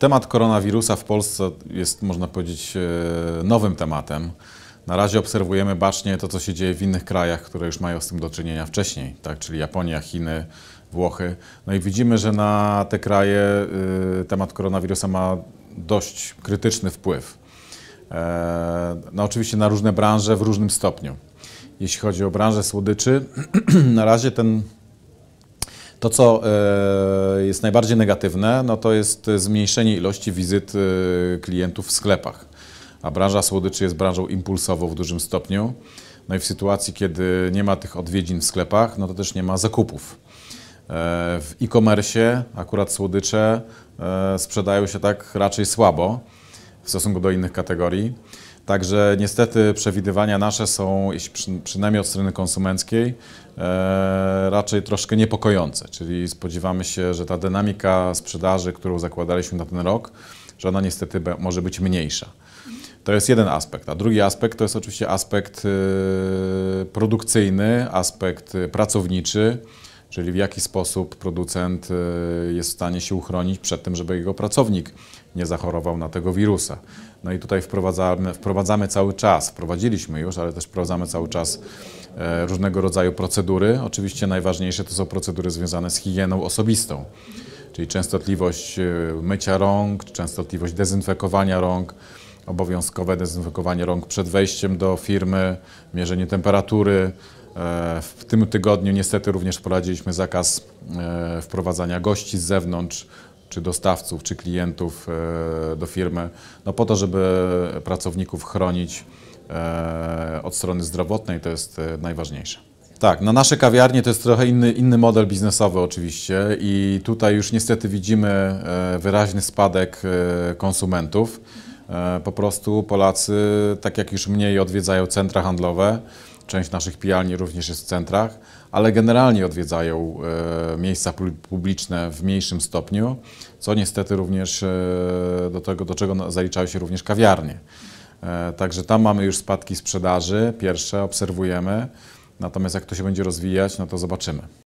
Temat koronawirusa w Polsce jest, można powiedzieć, e, nowym tematem. Na razie obserwujemy bacznie to, co się dzieje w innych krajach, które już mają z tym do czynienia wcześniej, tak? czyli Japonia, Chiny, Włochy. No i widzimy, że na te kraje e, temat koronawirusa ma dość krytyczny wpływ. E, no oczywiście na różne branże w różnym stopniu. Jeśli chodzi o branżę słodyczy, na razie ten to, co e, jest najbardziej negatywne, no to jest zmniejszenie ilości wizyt e, klientów w sklepach. A branża słodyczy jest branżą impulsową w dużym stopniu. No i w sytuacji, kiedy nie ma tych odwiedzin w sklepach, no to też nie ma zakupów. E, w e-commerce akurat słodycze sprzedają się tak raczej słabo w stosunku do innych kategorii. Także niestety przewidywania nasze są, przynajmniej od strony konsumenckiej, raczej troszkę niepokojące, czyli spodziewamy się, że ta dynamika sprzedaży, którą zakładaliśmy na ten rok, że ona niestety może być mniejsza. To jest jeden aspekt. A drugi aspekt to jest oczywiście aspekt y, produkcyjny, aspekt y, pracowniczy. Czyli w jaki sposób producent y, jest w stanie się uchronić przed tym, żeby jego pracownik nie zachorował na tego wirusa. No i tutaj wprowadzamy, wprowadzamy cały czas, wprowadziliśmy już, ale też wprowadzamy cały czas e, różnego rodzaju procedury. Oczywiście najważniejsze to są procedury związane z higieną osobistą, czyli częstotliwość e, mycia rąk, częstotliwość dezynfekowania rąk, obowiązkowe dezynfekowanie rąk przed wejściem do firmy, mierzenie temperatury, E, w tym tygodniu niestety również wprowadziliśmy zakaz e, wprowadzania gości z zewnątrz, czy dostawców, czy klientów e, do firmy, no po to, żeby pracowników chronić od strony zdrowotnej, to jest najważniejsze. Tak, na nasze kawiarnie to jest trochę inny, inny model biznesowy oczywiście i tutaj już niestety widzimy wyraźny spadek konsumentów. Po prostu Polacy, tak jak już mniej odwiedzają centra handlowe, Część naszych pijalni również jest w centrach, ale generalnie odwiedzają e, miejsca publiczne w mniejszym stopniu, co niestety również e, do tego, do czego zaliczają się również kawiarnie. E, także tam mamy już spadki sprzedaży, pierwsze obserwujemy, natomiast jak to się będzie rozwijać, no to zobaczymy.